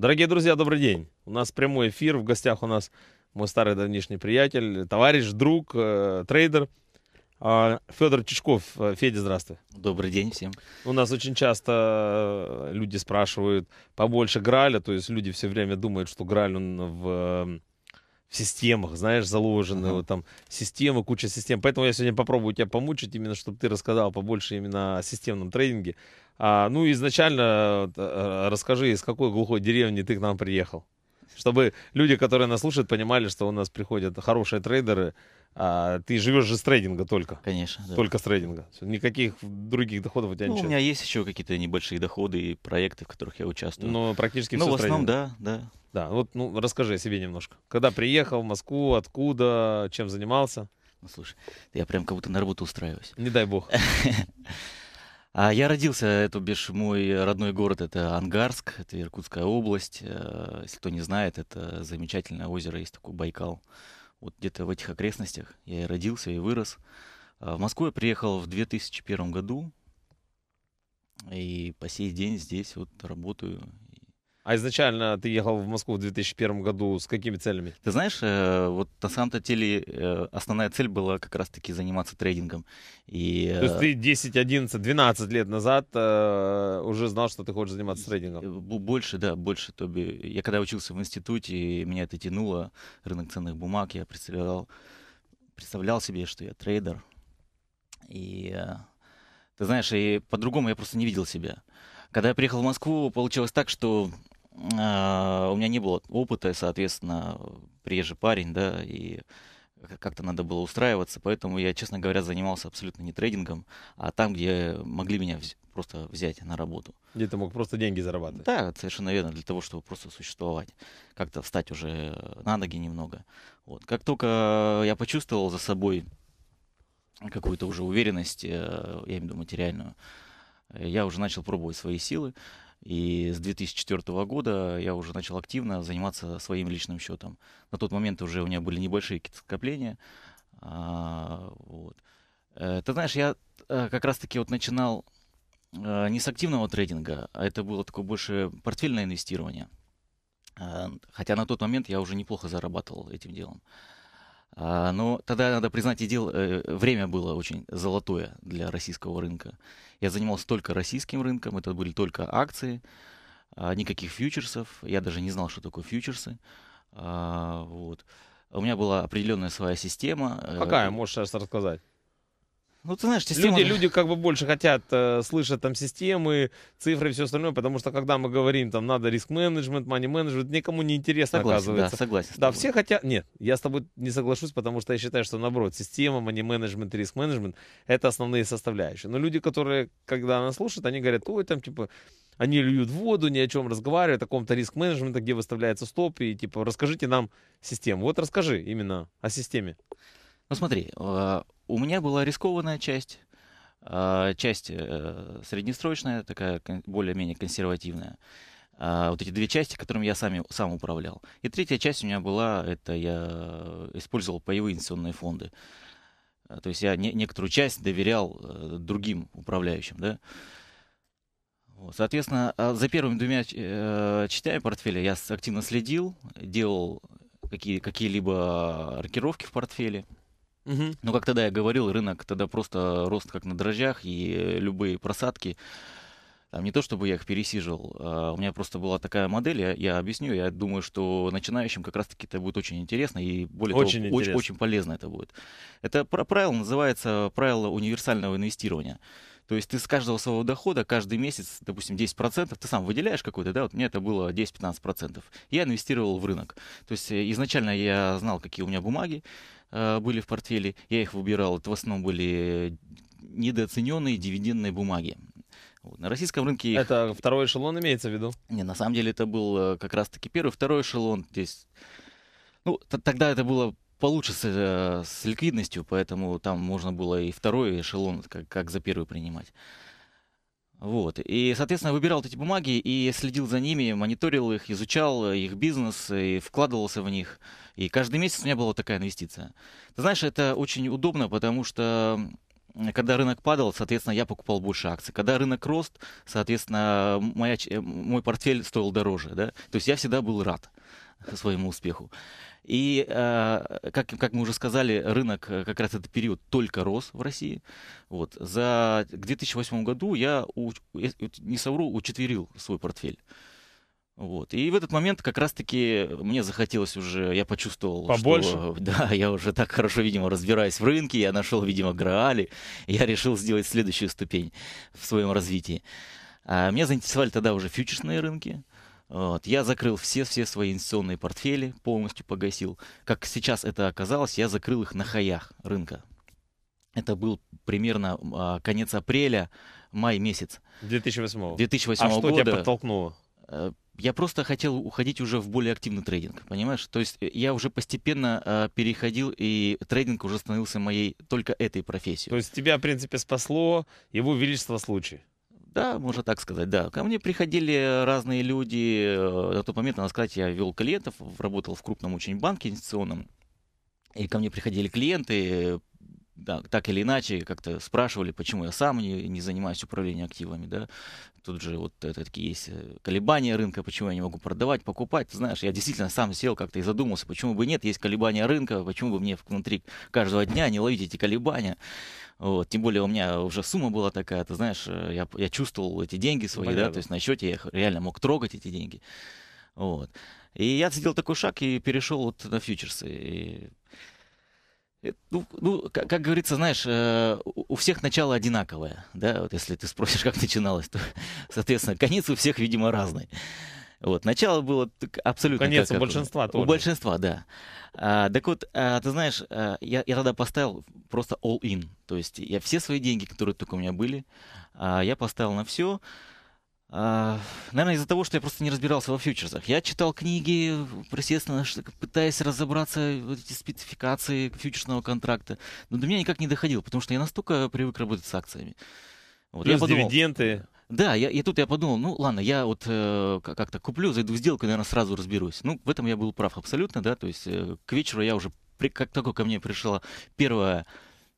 Дорогие друзья, добрый день. У нас прямой эфир. В гостях у нас мой старый давнишний приятель, товарищ, друг, э, трейдер. Э, Федор Чичков. Э, Федя, здравствуй. Добрый день всем. У нас очень часто э, люди спрашивают побольше Граля. То есть люди все время думают, что Граль он в в системах, знаешь, заложены uh-huh. вот там системы, куча систем. Поэтому я сегодня попробую тебя помучить именно, чтобы ты рассказал побольше именно о системном трейдинге, а, ну, изначально э, расскажи, из какой глухой деревни ты к нам приехал? Чтобы люди, которые нас слушают, понимали, что у нас приходят хорошие трейдеры, а ты живешь же с трейдинга только. Конечно. Да. Только с трейдинга. Никаких других доходов у тебя ну, ничего. У меня есть еще какие-то небольшие доходы и проекты, в которых я участвую. Но ну, практически ну, все. Ну, в основном, трейдинг. да, да. Да, вот ну, расскажи о себе немножко. Когда приехал в Москву, откуда, чем занимался? Ну, слушай, я прям как будто на работу устраиваюсь. Не дай бог. А я родился, это бишь мой родной город, это Ангарск, это Иркутская область. Э, если кто не знает, это замечательное озеро, есть такой Байкал. Вот где-то в этих окрестностях я и родился, и вырос. А, в Москву я приехал в 2001 году, и по сей день здесь вот работаю а изначально ты ехал в Москву в 2001 году с какими целями? Ты знаешь, э, вот на самом-то деле э, основная цель была как раз-таки заниматься трейдингом. И, То есть э, ты 10, 11, 12 лет назад уже знал, что ты хочешь заниматься трейдингом? Больше, да, больше. То Тоби. Я когда учился в институте, меня это тянуло, рынок ценных бумаг, я представлял, представлял себе, что я трейдер. И ты знаешь, и по-другому я просто не видел себя. Когда я приехал в Москву, получилось так, что а, у меня не было опыта, соответственно, приезжий парень, да, и как-то надо было устраиваться, поэтому я, честно говоря, занимался абсолютно не трейдингом, а там, где могли меня вз- просто взять на работу. Где ты мог просто деньги зарабатывать? Да, совершенно верно, для того, чтобы просто существовать, как-то встать уже на ноги немного. Вот. Как только я почувствовал за собой какую-то уже уверенность, э, я имею в виду материальную, я уже начал пробовать свои силы. И с 2004 года я уже начал активно заниматься своим личным счетом. На тот момент уже у меня были небольшие какие-то скопления. А, вот. Э, ты знаешь, я э, как раз-таки вот начинал э, не с активного трейдинга, а это было такое больше портфельное инвестирование. Хотя на тот момент я уже неплохо зарабатывал этим делом. Uh, а, но тогда, надо признать, и дел, э, время было очень золотое для российского рынка. Я занимался только российским рынком, это были только акции, а, никаких фьючерсов. Я даже не знал, что такое фьючерсы. А, вот. У меня была определенная своя система. Э, Какая, можешь сейчас рассказать? Ну, ты знаешь, система... люди, люди как бы больше хотят э, слышать там системы, цифры и все остальное, потому что когда мы говорим, там надо риск-менеджмент, мани-менеджмент, никому не интересно согласен, оказывается. Да, согласен. Да, все хотят... Нет, я с тобой не соглашусь, потому что я считаю, что наоборот, система, мани-менеджмент, риск-менеджмент — это основные составляющие. Но люди, которые, когда нас слушают, они говорят, ой, там типа они льют воду, ни о чем разговаривают, о каком-то риск-менеджменте, где выставляется стоп, и типа расскажите нам систему. Вот расскажи именно о системе. Ну смотри, а, у меня была рискованная часть, а, часть э, среднесрочная, такая более-менее консервативная. А, вот эти две части, которыми я сами, сам управлял. И третья часть у меня была, это я использовал паевые инвестиционные фонды. То есть я не, некоторую часть доверял э, другим управляющим, да. Соответственно, за первыми двумя э, частями портфеля я активно следил, делал какие, какие-либо рокировки в портфеле – Угу. Ну, Но, как тогда я говорил, рынок тогда просто рост как на дрожжах, и любые просадки там не то чтобы я их пересиживал, а у меня просто была такая модель, я, я объясню, я думаю, что начинающим как раз-таки это будет очень интересно и более очень того, очень, очень полезно это будет. Это правило называется правило универсального инвестирования. То есть ты с каждого своего дохода каждый месяц, допустим, 10%, ты сам выделяешь какой-то, да, вот мне это было 10-15%. Я инвестировал в рынок. То есть э, изначально я знал, какие у меня бумаги, Э, были в портфеле, я их выбирал. Это в основном были недооцененные дивидендные бумаги. На российском рынке... Их... Это второй эшелон имеется в виду? Не, на самом деле это был э, как раз-таки первый, второй эшелон. Здесь... Ну, тогда это было получше с, э, с ликвидностью, поэтому там можно было и второй эшелон как, как за первый принимать. Вот. И, соответственно, выбирал эти бумаги и следил за ними, мониторил их, изучал их бизнес и вкладывался в них. И каждый месяц у меня была такая инвестиция. Ты знаешь, это очень удобно, потому что когда рынок падал, соответственно, я покупал больше акций. Когда рынок рост, соответственно, моя, э, мой портфель стоил дороже. Да? То есть я всегда был рад своему успеху. И, э, как, как мы уже сказали, рынок э, как раз этот период только рос в России. Вот. За, к 2008 году я, у, не совру, учетверил свой портфель. Вот. И в этот момент как раз-таки мне захотелось уже, я почувствовал, Побольше? что да, я уже так хорошо, видимо, разбираюсь в рынке, я нашел, видимо, Граали, я решил сделать следующую ступень в своем развитии. А, меня заинтересовали тогда уже фьючерсные рынки, вот. Я закрыл все-все свои инвестиционные портфели, полностью погасил. Как сейчас это оказалось, я закрыл их на хаях рынка. Это был примерно а, конец апреля, май месяц. 2008 2008 а года. А что тебя подтолкнуло? Э, я просто хотел уходить уже в более активный трейдинг, понимаешь? То есть э, я уже постепенно э, переходил, и трейдинг уже становился моей только этой профессией. То есть тебя, в принципе, спасло его величество случай. Да, можно так сказать, да. Ко мне приходили разные люди. Э, на тот момент, надо сказать, я вел клиентов, работал в крупном очень банке инвестиционном. И ко мне приходили клиенты, да, так или иначе как-то спрашивали, почему я сам не, не занимаюсь управлением активами, да. Тут же вот это, такие есть э, колебания рынка, почему я не могу продавать, покупать. Ты знаешь, я действительно сам сел как-то и задумался, почему бы нет, есть колебания рынка, почему бы мне внутри каждого дня не ловить эти колебания. Вот, тем более у меня уже сумма была такая, ты знаешь, э, я, я чувствовал эти деньги свои, Понятно. да, то есть на счете я реально мог трогать эти деньги. Вот. И я сделал такой шаг и перешел вот на фьючерсы. И Э, ну, ну как, как говорится, знаешь, э, у всех начало одинаковое, да, вот если ты спросишь, как начиналось, то, соответственно, конец у всех, видимо, разный. Вот, начало было абсолютно... Конец как, у большинства как, тоже. У большинства, да. А, так вот, а, ты знаешь, а, я, я тогда поставил просто all-in, то есть я все свои деньги, которые только у меня были, а, я поставил на все, а, наверное, из-за того, что я просто не разбирался во фьючерсах. Я читал книги, естественно, пытаясь разобраться в эти спецификации фьючерсного контракта, но до меня никак не доходило, потому что я настолько привык работать с акциями. Вот, Плюс я подумал, дивиденды. Да, я, и тут я подумал, ну ладно, я вот э, как-то куплю, зайду в сделку, наверное, сразу разберусь. Ну, в этом я был прав абсолютно, да, то есть э, к вечеру я уже, при, как только ко мне пришла первая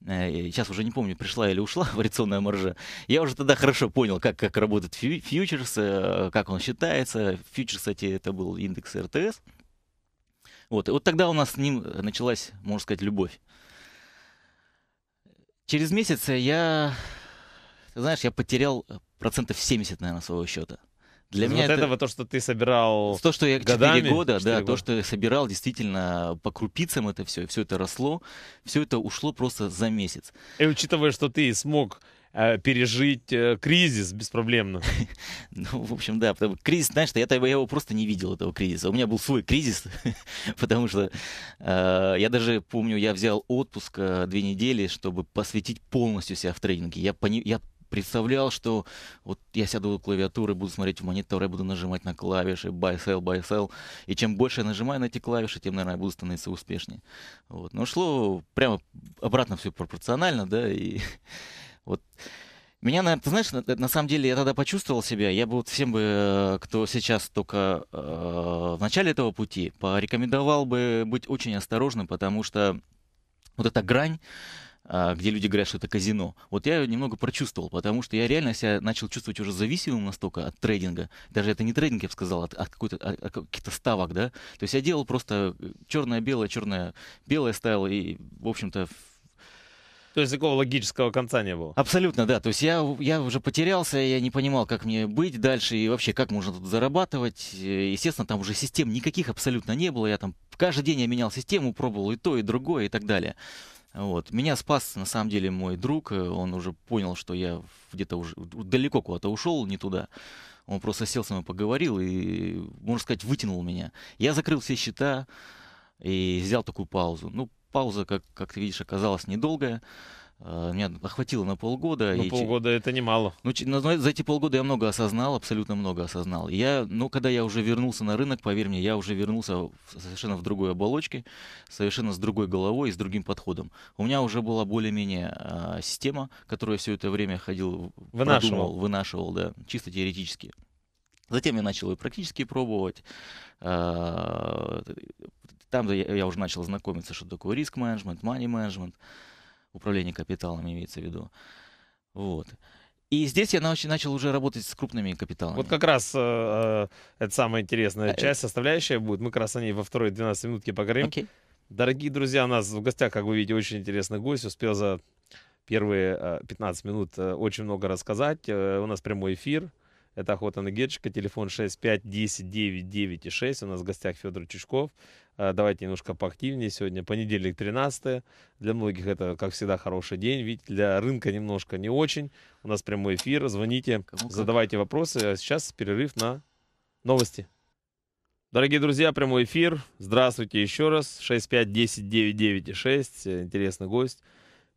Э, сейчас уже не помню, пришла или ушла вариационная маржа, я уже тогда хорошо понял, как, как работает фьючерс, э, как он считается. Фьючерс, кстати, это был индекс РТС. Вот, и вот тогда у нас с ним началась, можно сказать, любовь. Через месяц я, ты знаешь, я потерял процентов 70, наверное, своего счета. Для меня вот это... этого то, что ты собирал То, что я 4 года, 4 да, года. то, что я собирал действительно по крупицам это все, все это росло, все это ушло просто за месяц. И учитывая, что ты смог э, пережить э, кризис беспроблемно. ну, в общем, да, потому кризис, знаешь, я, я его просто не видел, этого кризиса. У меня был свой кризис, потому что э, я даже помню, я взял отпуск э, две недели, чтобы посвятить полностью себя в тренинге. Я, пони, я представлял, что вот я сяду у клавиатуры, буду смотреть в монитор, я буду нажимать на клавиши, buy, sell, buy, sell. И чем больше я нажимаю на эти клавиши, тем, наверное, я буду становиться успешнее. Вот. Но шло прямо обратно все пропорционально, да, и вот меня, наверное, ты знаешь, на, на самом деле я тогда почувствовал себя. Я бы вот всем бы, э, кто сейчас только э, в начале этого пути, порекомендовал бы быть очень осторожным, потому что вот эта грань а, где люди говорят, что это казино. Вот я немного прочувствовал, потому что я реально себя начал чувствовать уже зависимым настолько от трейдинга. Даже это не трейдинг, я бы сказал, а от, от, какой-то, от, а, каких-то ставок, да. То есть я делал просто э, черное-белое, черное-белое ставил, и, в общем-то, то есть такого логического конца не было? Абсолютно, да. То есть я, я уже потерялся, я не понимал, как мне быть дальше и вообще, как можно тут зарабатывать. Естественно, там уже систем никаких абсолютно не было. Я там каждый день я менял систему, пробовал и то, и другое, и так далее. Вот. Меня спас, на самом деле, мой друг. Э, он уже понял, что я где-то уже далеко куда-то ушел, не туда. Он просто сел со мной, поговорил и, можно сказать, вытянул меня. Я закрыл все счета и взял такую паузу. Ну, пауза, как, как ты видишь, оказалась недолгая. Меня а, охватило на полгода. Ну, и... полгода это немало. Ну, ну за эти полгода я много осознал, абсолютно много осознал. Я, ну, когда я уже вернулся на рынок, поверь мне, я уже вернулся совершенно в другой оболочке, совершенно с другой головой и с другим подходом. У меня уже была более-менее а, система, которую я все это время ходил, вынашивал. Продумал, вынашивал, да, чисто теоретически. Затем я начал и практически пробовать. А, там я, я уже начал знакомиться, что такое риск-менеджмент, мани-менеджмент. менеджмент money менеджмент менеджмент управление капиталом имеется в виду. Вот. И здесь я начал уже работать с крупными капиталами. Вот как раз э, э это самая интересная э, э. часть, составляющая будет. Мы как раз о ней во второй 12 минутке поговорим. Okay. Дорогие друзья, у нас в гостях, как вы видите, очень интересный гость. Успел за первые 15 минут очень много рассказать. У нас прямой эфир. Это «Охота на Гетчика», телефон 65 10 9 9 6. У нас в гостях Федор Чешков, Э, давайте немножко поактивнее сегодня. Понедельник 13. Для многих это, как всегда, хороший день. Ведь для рынка немножко не очень. У нас прямой эфир. Звоните, а задавайте вопросы. А сейчас перерыв на новости. Дорогие друзья, прямой эфир. Здравствуйте еще раз. 6510996. Интересный гость.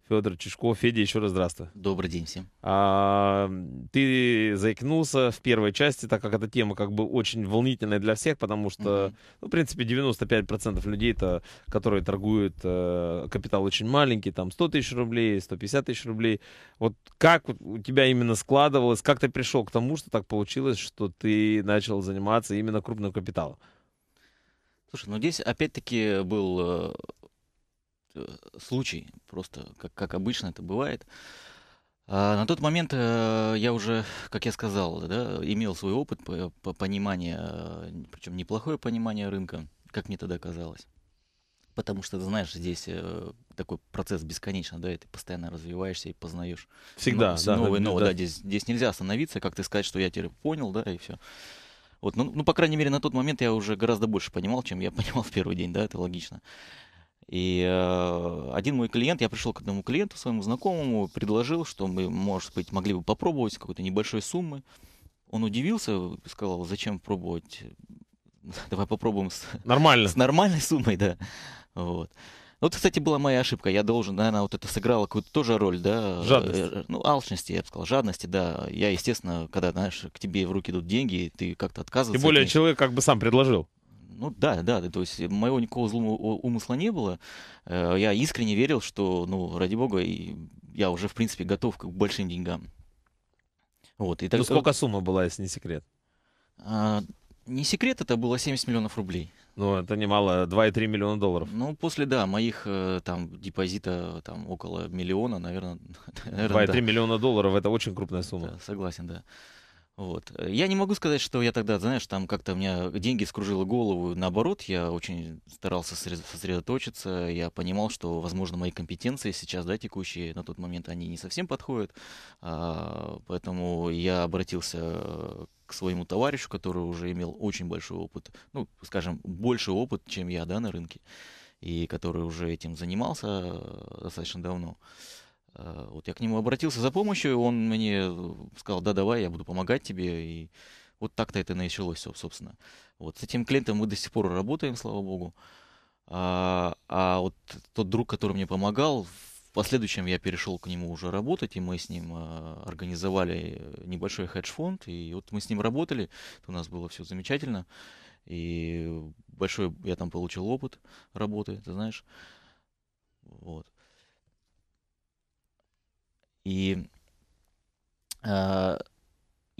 Федор Чешков. Федя, еще раз здравствуй. Добрый день всем. А, ты заикнулся в первой части, так как эта тема как бы очень волнительная для всех, потому что, угу. ну, в принципе, 95% людей, -то, которые торгуют, э, капитал очень маленький, там 100 тысяч рублей, 150 тысяч рублей. Вот как у тебя именно складывалось, как ты пришел к тому, что так получилось, что ты начал заниматься именно крупным капиталом? Слушай, ну здесь опять-таки был э, Э, случай, просто как, как обычно это бывает. А на тот момент э, я уже, как я сказал, да, имел свой опыт, по, по понимание, э, причем неплохое понимание рынка, как мне тогда казалось. Потому что, знаешь, здесь такой процесс бесконечно, да, и ты постоянно развиваешься и познаешь. Всегда, но, да. Новое, да, новое, да. да здесь, здесь нельзя остановиться, как ты сказать, что я теперь понял, да, и все. Вот, ну, ну, по крайней мере, на тот момент я уже гораздо больше понимал, чем я понимал в первый день, да, это логично. И э, один мой клиент, я пришел к одному клиенту, своему знакомому, предложил, что мы, может быть, могли бы попробовать какой-то небольшой суммы. Он удивился, сказал, зачем пробовать? Давай попробуем с, Нормально. с нормальной суммой, да. Вот. Ну, вот, кстати, была моя ошибка. Я должен, наверное, вот это сыграло какую-то тоже роль, да? Э, Жадность. Э, ну, алчности, я бы сказал, жадности, да. Я, естественно, когда, знаешь, к тебе в руки идут деньги, ты как-то отказываешься. Тем более человек как бы сам предложил. Ну да, да, то есть моего никакого злого умысла не было. Э, я искренне верил, что, ну, ради бога, я уже, в принципе, готов к большим деньгам. Вот, и так... Ну сколько э, сумма была, если не секрет? А, не секрет, это было 70 миллионов рублей. Ну, это немало, 2,3 миллиона долларов. Ну, после, да, моих э, там депозита там около миллиона, наверное. 2,3 да. миллиона долларов, это очень крупная сумма. Да, согласен, да. Вот. Э, я не могу сказать, что я тогда, знаешь, там как-то у меня деньги скружило голову. Наоборот, я очень старался сосредоточиться. Я понимал, что, возможно, мои компетенции сейчас, да, текущие на тот момент, они не совсем подходят. А, поэтому я обратился к своему товарищу, который уже имел очень большой опыт, ну, скажем, больше опыт, чем я, да, на рынке, и который уже этим занимался э, достаточно давно. Uh, Э, вот я к нему обратился за помощью, он мне э, сказал, да, давай, я буду помогать тебе. И вот так-то это началось, собственно. Вот с этим клиентом мы до сих пор работаем, слава богу. А, а вот тот друг, который мне помогал, в последующем я перешел к нему уже работать, и мы с ним э, организовали небольшой хедж-фонд, и вот мы с ним работали, у нас было все замечательно, и большой я там получил опыт работы, ты знаешь. Вот. И э,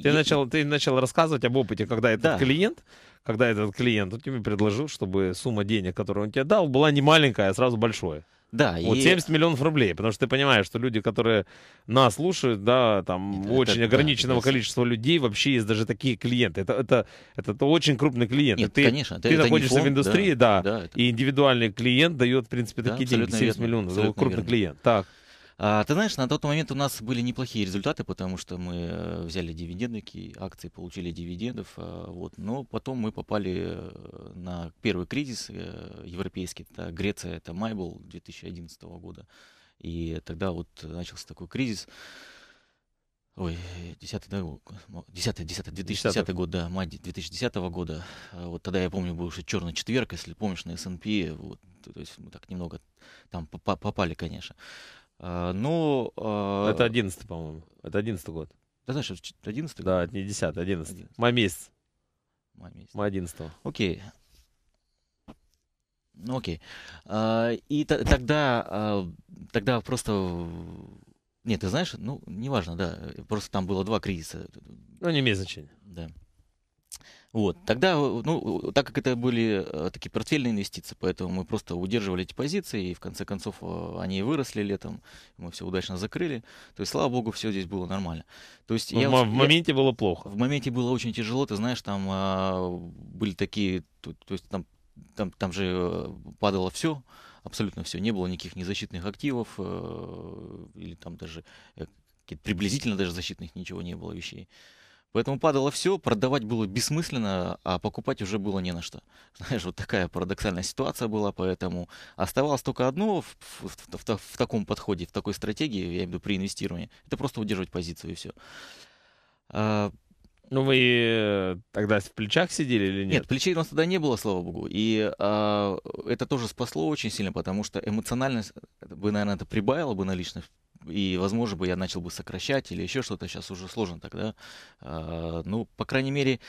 ты, и... начал, ты начал рассказывать об опыте, когда этот да. клиент, когда этот клиент он тебе предложил, чтобы сумма денег, которую он тебе дал, была не маленькая, а сразу большая. Да, вот и... 70 миллионов рублей, потому что ты понимаешь, что люди, которые нас слушают, да, там это, очень это, ограниченного да, количества да. людей, вообще есть даже такие клиенты. Это, это, это, это очень крупный клиент. Нет, ты, конечно, ты это, ты находишься фонд, в индустрии, да, да, да это... и индивидуальный клиент дает, в принципе, да, такие деньги, 70 верно, миллионов, крупный верно. клиент. Так. А, ты знаешь, на тот момент у нас были неплохие результаты, потому что мы э, взяли дивиденды, акции получили дивидендов. А, вот. Но потом мы попали э, на первый кризис э, европейский. Это Греция, это май был 2011 года. И тогда вот начался такой кризис. Ой, 10 да, 10, 10, 2010 10. год, да, май 2010 года. А вот тогда я помню, был уже черный четверг, если помнишь, на S&P, вот, то есть мы так немного там попали, конечно. А, ну... А... Это 11 по-моему. Это 11 год. Да, знаешь, 11 год? Да, не 10 11 11 Май месяц. Май месяц. Май 11 Окей. Ну, окей. А, и тогда, а, тогда просто... Нет, ты знаешь, ну, неважно, да. Просто там было два кризиса. Ну, не имеет значения. Да. Вот. Тогда, ну, так как это были э, такие портфельные инвестиции, поэтому мы просто удерживали эти позиции, и в конце концов э, они выросли летом, мы все удачно закрыли. То есть, слава богу, все здесь было нормально. То есть, я, в, моменте я, было плохо. В моменте было очень тяжело, ты знаешь, там а, были такие, то, то есть там, там, там же падало все абсолютно все. Не было никаких незащитных активов э, или там даже э, приблизительно даже защитных ничего не было вещей. Поэтому падало все, продавать было бессмысленно, а покупать уже было не на что. Знаешь, вот такая парадоксальная ситуация была, поэтому оставалось только одно в, в, в, в таком подходе, в такой стратегии, я имею в виду при инвестировании, это просто удерживать позицию и все. А... Ну вы э, тогда в плечах сидели или нет? Нет, плечей у нас тогда не было, слава богу. И а, это тоже спасло очень сильно, потому что эмоциональность э, бы, наверное, это прибавило бы наличность и, возможно, бы я начал бы сокращать или еще что-то, сейчас уже сложно тогда. А, ну, по крайней мере,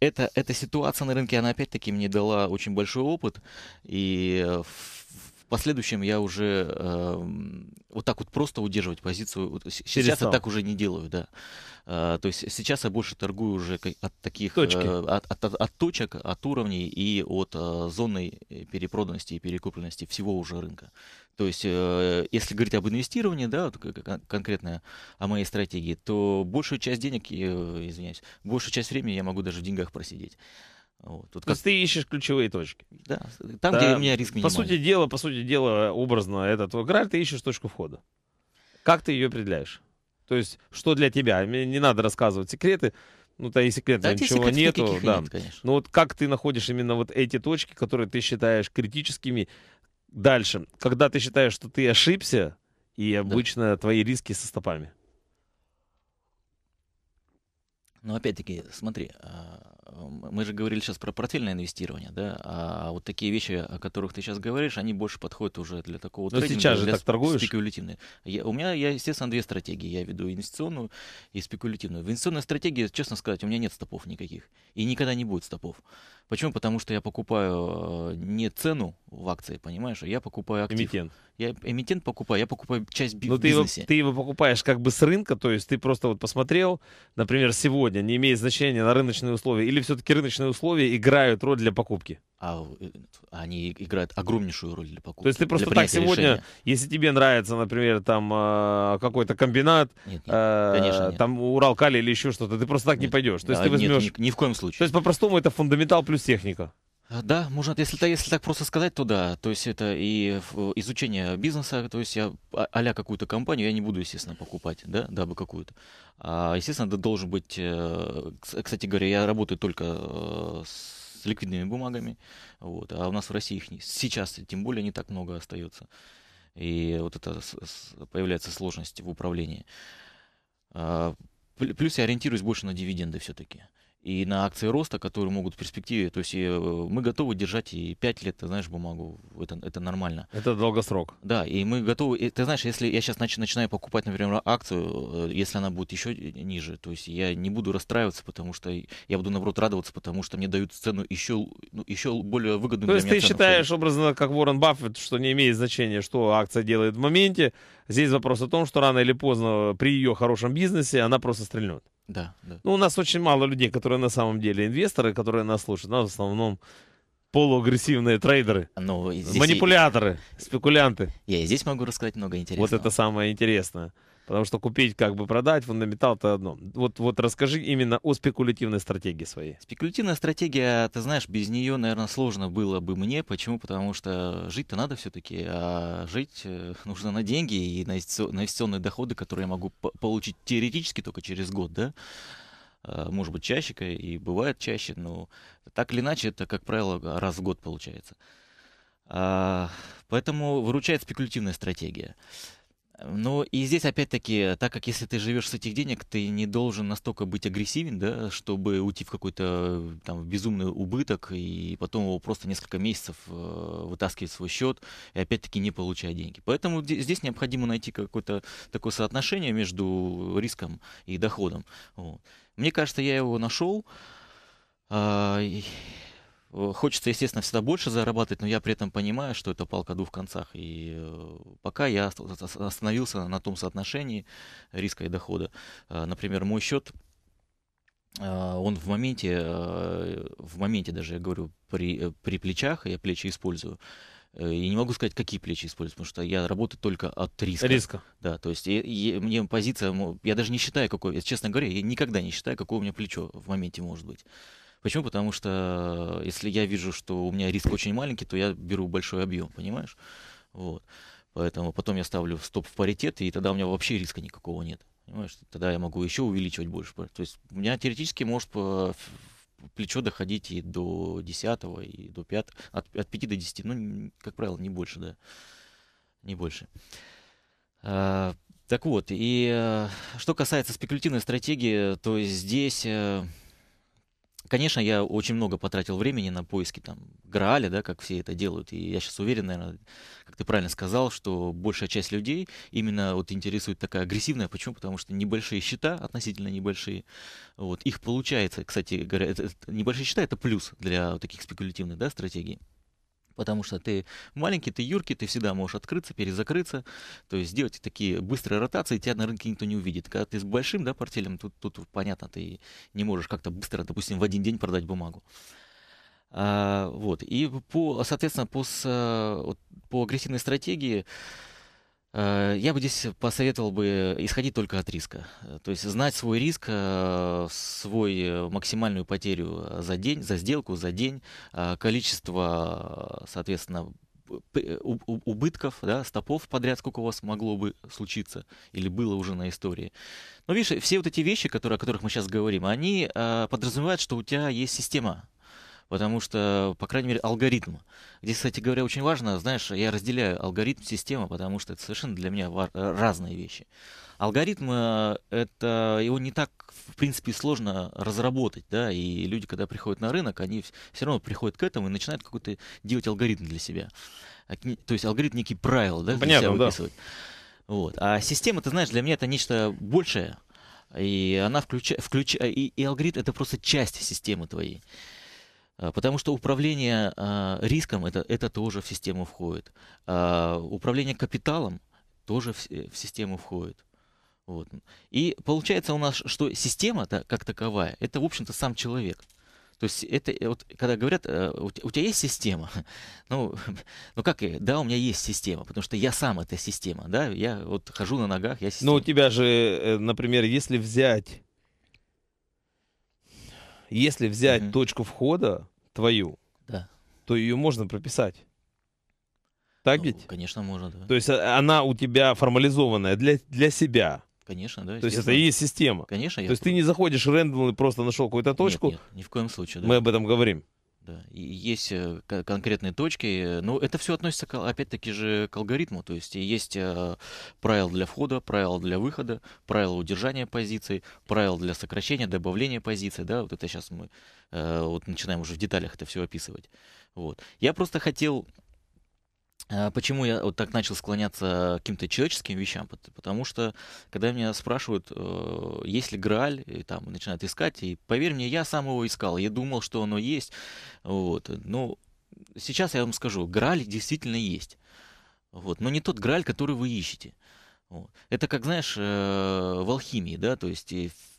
эта, эта ситуация на рынке, она опять-таки мне дала очень большой опыт, и э, последующем я уже э, вот так вот просто удерживать позицию. Сейчас я так уже не делаю, да. Э, то есть сейчас я больше торгую уже от таких Э, от, от, от, точек, от уровней и от э, зонной перепроданности и перекупленности всего уже рынка. То есть, э, если говорить об инвестировании, да, вот, конкретно о моей стратегии, то большую часть денег, э, извиняюсь, большую часть времени я могу даже в деньгах просидеть. Вот. Тут То есть как... ты ищешь ключевые точки. Да, там, да, где у меня риск минимальный. По сути дела, по сути дела, образно этот твой граль, ты ищешь точку входа. Как ты ее определяешь? То есть, что для тебя? Мне не надо рассказывать секреты. Ну, то и секретов да, ничего нету. Да. Нет, конечно. Но вот как ты находишь именно вот эти точки, которые ты считаешь критическими дальше? Когда ты считаешь, что ты ошибся, и обычно да. твои риски со стопами? Ну, опять-таки, смотри, а, мы же говорили сейчас про портфельное инвестирование, да, а вот такие вещи, о которых ты сейчас говоришь, они больше подходят уже для такого Но ну, трейдинга, сейчас же так торгуешь? спекулятивной. Я, у меня, я, естественно, две стратегии. Я веду инвестиционную и спекулятивную. В инвестиционной стратегии, честно сказать, у меня нет стопов никаких. И никогда не будет стопов. Почему? Потому что я покупаю э, не цену в акции, понимаешь, а я покупаю актив. Эмитент. Я эмитент покупаю, я покупаю часть бизнеса. Но ты Его, ты его покупаешь как бы с рынка, то есть ты просто вот посмотрел, например, сегодня, не имеет значения на рыночные условия, или все-таки рыночные условия играют роль для покупки? а э, они играют огромнейшую роль для покупки. То есть ты просто так сегодня, решения. если тебе нравится, например, там а, какой-то комбинат, нет, нет, а, конечно, нет. там Уралкали или еще что-то, ты просто так нет, не пойдешь. То да, есть ты возьмешь... Нет, ни, ни в коем случае. То есть по-простому это фундаментал плюс техника. А, да, можно, если, если так просто сказать, то да. То есть это и изучение бизнеса, то есть я а какую-то компанию я не буду, естественно, покупать, да, дабы какую-то. А, естественно, это должен быть, э, кстати говоря, я работаю только э, с с ликвидными бумагами. Вот. А у нас в России их не, сейчас, тем более, не так много остается. И вот это с, с, появляется сложность в управлении. А, плюс я ориентируюсь больше на дивиденды все-таки. Uh и на акции роста, которые могут в перспективе. То есть э, мы готовы держать и 5 лет, ты знаешь, бумагу. Это, это нормально. Это долгосрок. Да, и мы готовы. И, ты знаешь, если я сейчас нач, начинаю покупать, например, акцию, э, если она будет еще ниже, то есть я не буду расстраиваться, потому что я буду, наоборот, радоваться, потому что мне дают цену еще, ну, еще более выгодную. То есть ты считаешь, цену. образно, как Уоррен Баффет, что не имеет значения, что акция делает в моменте. Здесь вопрос о том, что рано или поздно при ее хорошем бизнесе она просто стрельнет. Да, да. Ну, у нас очень мало людей, которые на самом деле инвесторы, которые нас слушают. Нас в основном полуагрессивные трейдеры, а, ну, манипуляторы, и... спекулянты. Я и здесь могу рассказать много интересного. Вот это самое интересное. Потому что купить, как бы продать фундаментал это одно. Вот, вот расскажи именно о спекулятивной стратегии своей. Спекулятивная стратегия, ты знаешь, без нее, наверное, сложно было бы мне. Почему? Потому что жить-то надо все-таки, а жить э, нужно на деньги и на инвестиционные доходы, которые я могу получить теоретически только через год, да? А, может быть, чаще, и бывает чаще, но так или иначе, это, как правило, раз в год получается. А, поэтому выручает спекулятивная стратегия. Ну, и здесь, опять-таки, так как если ты живешь с этих денег, ты не должен настолько быть агрессивен, да, чтобы уйти в какой-то э, там безумный убыток и потом его просто несколько месяцев э, вытаскивать свой счет и опять-таки не получая деньги. Поэтому здесь необходимо найти какое-то такое соотношение между риском и доходом. Вот. Мне кажется, я его нашел. А, Э, хочется, естественно, всегда больше зарабатывать, но я при этом понимаю, что это палка двух концах. И э, пока я остановился на том соотношении риска и дохода. Э, например, мой счет он в моменте, в моменте даже, я говорю, при, при плечах, я плечи использую, и не могу сказать, какие плечи использовать, потому что я работаю только от риска. Риска. Да, то есть и, и, мне позиция, я даже не считаю, какой, честно говоря, я никогда не считаю, какое у меня плечо в моменте может быть. Почему? Потому что э, если я вижу, что у меня риск очень маленький, то я беру большой объем, понимаешь? Вот. Поэтому потом я ставлю стоп в паритет, и тогда у меня вообще риска никакого нет. Понимаешь? Тогда я могу еще увеличивать больше. То есть у меня теоретически может плечо доходить и до 10 и до 5, от, от 5 до 10, ну, как правило, не больше, да, не больше. А, так вот, и э, что касается спекулятивной стратегии, то здесь э, конечно, я очень много потратил времени на поиски там Грааля, да, как все это делают. И я сейчас уверен, наверное, как ты правильно сказал, что большая часть людей именно вот интересует такая агрессивная. Почему? Потому что небольшие счета, относительно небольшие, вот, их получается, кстати говоря, это, это, небольшие счета — это плюс для вот таких спекулятивных да, стратегий потому что ты маленький, ты юркий, ты всегда можешь открыться, перезакрыться, то есть сделать такие быстрые ротации, тебя на рынке никто не увидит. Когда ты с большим да, портфелем, тут, тут понятно, ты не можешь как-то быстро, допустим, в один день продать бумагу. А, вот. И, по, соответственно, по, с, э, по агрессивной стратегии Э, я бы здесь посоветовал бы исходить только от риска. Э, то есть знать свой риск, э, свой максимальную потерю за день, за сделку, за день, количество, соответственно, убытков, да, стопов подряд, сколько у вас могло бы случиться или было уже на истории. Но видишь, все вот эти вещи, которые, о которых мы сейчас говорим, они подразумевают, что у тебя есть система потому что, по крайней мере, алгоритм. Здесь, кстати говоря, очень важно, знаешь, я разделяю алгоритм и систему, потому что это совершенно для меня разные вещи. Алгоритм э, это его не так, в принципе, сложно разработать, да, и люди, когда приходят на рынок, они все равно приходят к этому и начинают какой-то делать алгоритм для себя. А, то есть алгоритм некий правил, да, Понятно, ну, для себя выписывать. Да. Вот. А система, ты знаешь, для меня это нечто большее, и она включает, включ... и, и алгоритм это просто часть системы твоей. А, потому что управление а, риском это, это тоже в систему входит. А, управление капиталом тоже в, э, в систему входит. Вот. И получается у нас, что система -то, как таковая, это, в общем-то, сам человек. То есть это э, вот когда говорят, э, у тебя есть система, ну, ну как, да, у меня есть система, потому что я сам эта система, да, я вот хожу на ногах, я система. Но ну, у тебя же, например, если взять если взять угу. точку входа твою, да. то ее можно прописать. Так ну, ведь? Конечно, можно, да. То есть а, она у тебя формализованная для, для себя. Конечно, да. То есть это и есть система. Конечно. То есть ты не заходишь рандомно, просто нашел какую-то точку. Нет, нет, ни в коем случае, да. Мы об этом говорим. Да. И есть э, конкретные точки, но это все относится, опять-таки же, к алгоритму. То есть есть э, правила для входа, правила для выхода, правила удержания позиции, правила для сокращения, добавления позиции. Да, вот это сейчас мы э, вот начинаем уже в деталях это все описывать. Вот. Я просто хотел а почему я вот так начал склоняться к каким-то человеческим вещам? Потому что, когда меня спрашивают, э, есть ли Грааль, и там начинают искать, и поверь мне, я сам его искал, я думал, что оно есть. Вот. Но ну, сейчас я вам скажу, Грааль действительно есть. Вот. Но не тот Грааль, который вы ищете. Вот. Это как, знаешь, э, в алхимии, да, то есть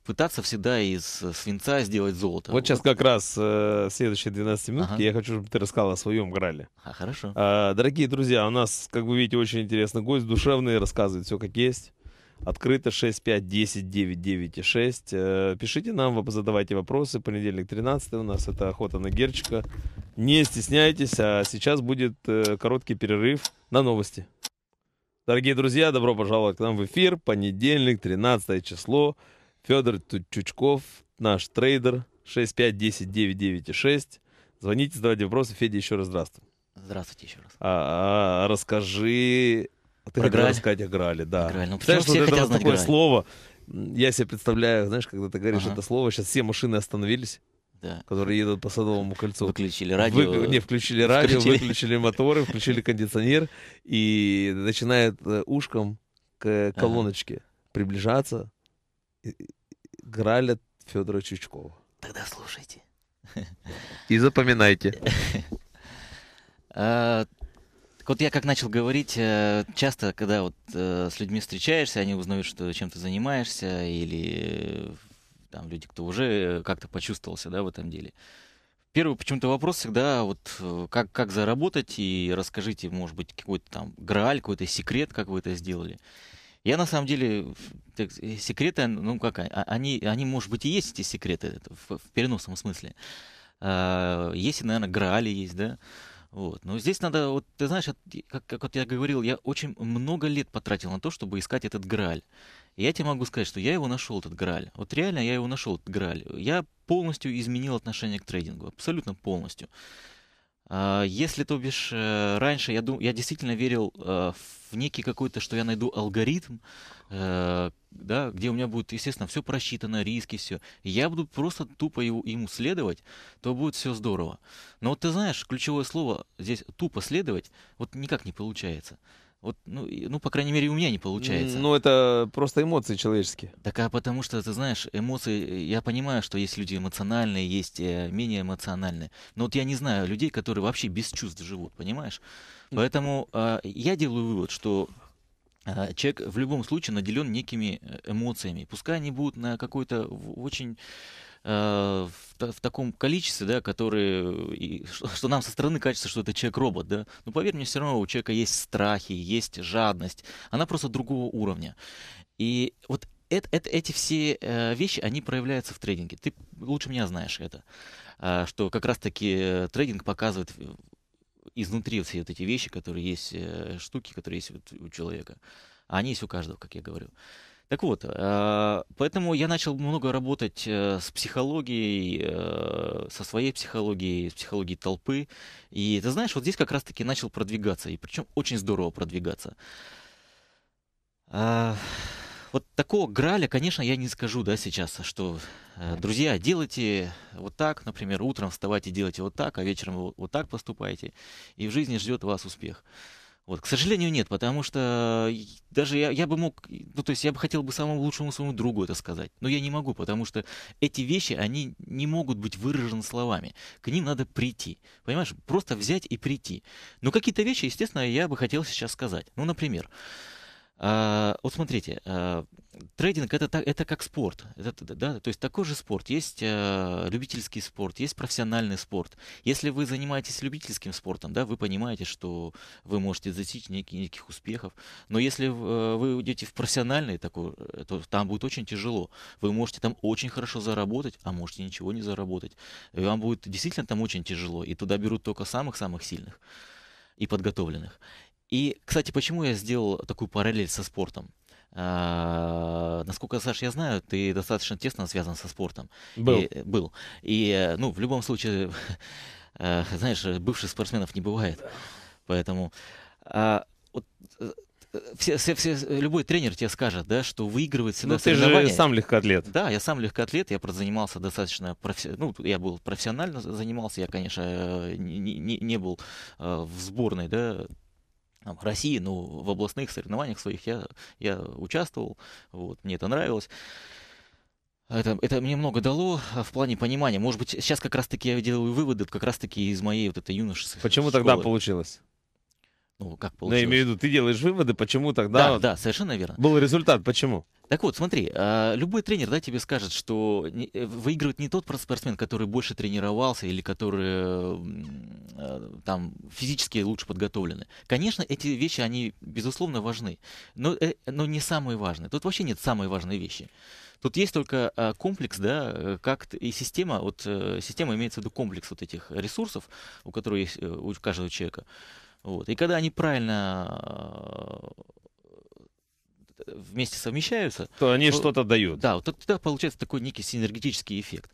пытаться всегда из э, свинца сделать золото. Вот, сейчас как раз э, следующие 12 минут ага. я хочу, чтобы ты рассказал о своем Грале. А, хорошо. А, дорогие друзья, у нас, как вы видите, очень интересный гость, душевный, рассказывает все как есть. Открыто и 65109996. Э, пишите нам, задавайте вопросы. Понедельник 13 у нас это охота на Герчика. Не стесняйтесь, а сейчас будет э, короткий перерыв на новости. Дорогие друзья, добро пожаловать к нам в эфир. Понедельник, 13 число. Федор Чучков, наш трейдер, 65109996. Звоните, задавайте вопросы. Федя, еще раз здравствуй. Здравствуйте еще раз. А, а, а расскажи... Ты Про хотел сказать о да. Граль. Ну, Знаешь, вот это такое Граль. слово, я себе представляю, знаешь, когда ты говоришь ага. это слово, сейчас все машины остановились, да. которые едут по Садовому кольцу. Выключили радио. Вы, не, включили радио, выключили моторы, включили кондиционер и начинает э, ушком к колоночке ага. приближаться, Граля Федора Чучкова. Тогда слушайте. И запоминайте. А, вот я как начал говорить, э, часто, когда вот э, с людьми встречаешься, они узнают, что чем ты занимаешься, или э, там люди, кто уже как-то почувствовался, да, в этом деле. Первый почему-то вопрос всегда, вот как, как заработать, и расскажите, может быть, какой-то там грааль, какой-то секрет, как вы это сделали. Я на самом деле так, э, секреты, ну как, а, они, они, может быть, и есть эти секреты в, в переносном смысле. А, есть, наверное, грали есть, да. Вот. Но здесь надо, вот ты знаешь, как, как вот я говорил, я очень много лет потратил на то, чтобы искать этот граль. И я тебе могу сказать, что я его нашел, этот граль. Вот реально я его нашел, этот граль. Я полностью изменил отношение к трейдингу, абсолютно полностью. А, если, то бишь, э, раньше я, дум, я действительно верил э, в некий какой-то, что я найду алгоритм, э, да, где у меня будет, естественно, все просчитано, риски, все. Я буду просто тупо его, ему следовать, то будет все здорово. Но вот ты знаешь, ключевое слово здесь тупо следовать, вот никак не получается. Вот, ну, ну, по крайней мере, у меня не получается. Ну, это просто эмоции человеческие. Так, а потому что, ты знаешь, эмоции, я понимаю, что есть люди эмоциональные, есть э, менее эмоциональные. Но вот я не знаю людей, которые вообще без чувств живут, понимаешь? Поэтому э, я делаю вывод, что э, человек в любом случае наделен некими э, эмоциями. Пускай они будут на какой-то очень Э, в, в таком количестве, да, которые, и, что, что нам со стороны кажется, что это человек-робот, да. Но поверь мне, все равно у человека есть страхи, есть жадность. Она просто другого уровня. И вот это, это, эти все э, вещи, они проявляются в трейдинге. Ты лучше меня знаешь это, а, что как раз-таки трейдинг показывает э, изнутри все вот эти вещи, которые есть, штуки, которые есть у человека. А они есть у каждого, как я говорю. Так вот, э, поэтому я начал много работать э, с психологией, э, со своей психологией, с психологией толпы. И ты знаешь, вот здесь как раз-таки начал продвигаться, и причем очень здорово продвигаться. А, вот такого граля, конечно, я не скажу, да, сейчас, что, друзья, делайте вот так, например, утром вставайте, делайте вот так, а вечером вот так поступайте, и в жизни ждет вас успех. Вот, к сожалению, нет, потому что э, даже я, я бы мог, ну, то есть я бы хотел бы самому лучшему своему другу это сказать, но я не могу, потому что эти вещи, они не могут быть выражены словами. К ним надо прийти, понимаешь, просто взять и прийти. Но какие-то вещи, естественно, я бы хотел сейчас сказать. Ну, например, а, вот смотрите, а, трейдинг это, это как спорт. Это, да, то есть такой же спорт. Есть а, любительский спорт, есть профессиональный спорт. Если вы занимаетесь любительским спортом, да, вы понимаете, что вы можете достичь неких, неких успехов. Но если вы уйдете в профессиональный такой, э, то там будет очень тяжело. Вы можете там очень хорошо заработать, а можете ничего не заработать. И вам будет действительно там очень тяжело. И туда берут только самых-самых сильных и подготовленных. И, кстати, почему я сделал такую параллель со спортом? А, насколько, Саш, я знаю, ты достаточно тесно связан со спортом. Был. И, э, был. И, э, ну, в любом случае, э, знаешь, бывших спортсменов не бывает. Поэтому а, вот, все, все, все, любой тренер тебе скажет, да, что выигрывает всегда Ну, ты же сам легкоатлет. Да, я сам легкоатлет, я занимался достаточно, профи... ну, я был профессионально занимался, я, конечно, не, не, не был в сборной, да, там, России, ну, в областных соревнованиях своих я, я участвовал, вот, мне это нравилось. Это, это мне много дало а, в плане понимания. Может быть, сейчас как раз-таки я делаю выводы как раз-таки из моей вот этой юношеской Почему школы. тогда получилось? Ну, как получилось. Ну, я имею в виду, ты делаешь выводы, почему тогда... Да, вот да, совершенно верно. Был результат, почему? Так вот, смотри, э, любой тренер да, тебе скажет, что э, выигрывает не тот спортсмен, который больше тренировался или который э, там физически лучше подготовлены. Конечно, эти вещи, они безусловно важны, но, но не самые важные. Тут вообще нет самой важной вещи. Тут есть только комплекс, да, как и система, вот система имеется в виду комплекс вот этих ресурсов, у которых есть у каждого человека. Вот. И когда они правильно э, вместе совмещаются, то они то, что-то дают. Да, вот тогда получается такой некий синергетический эффект.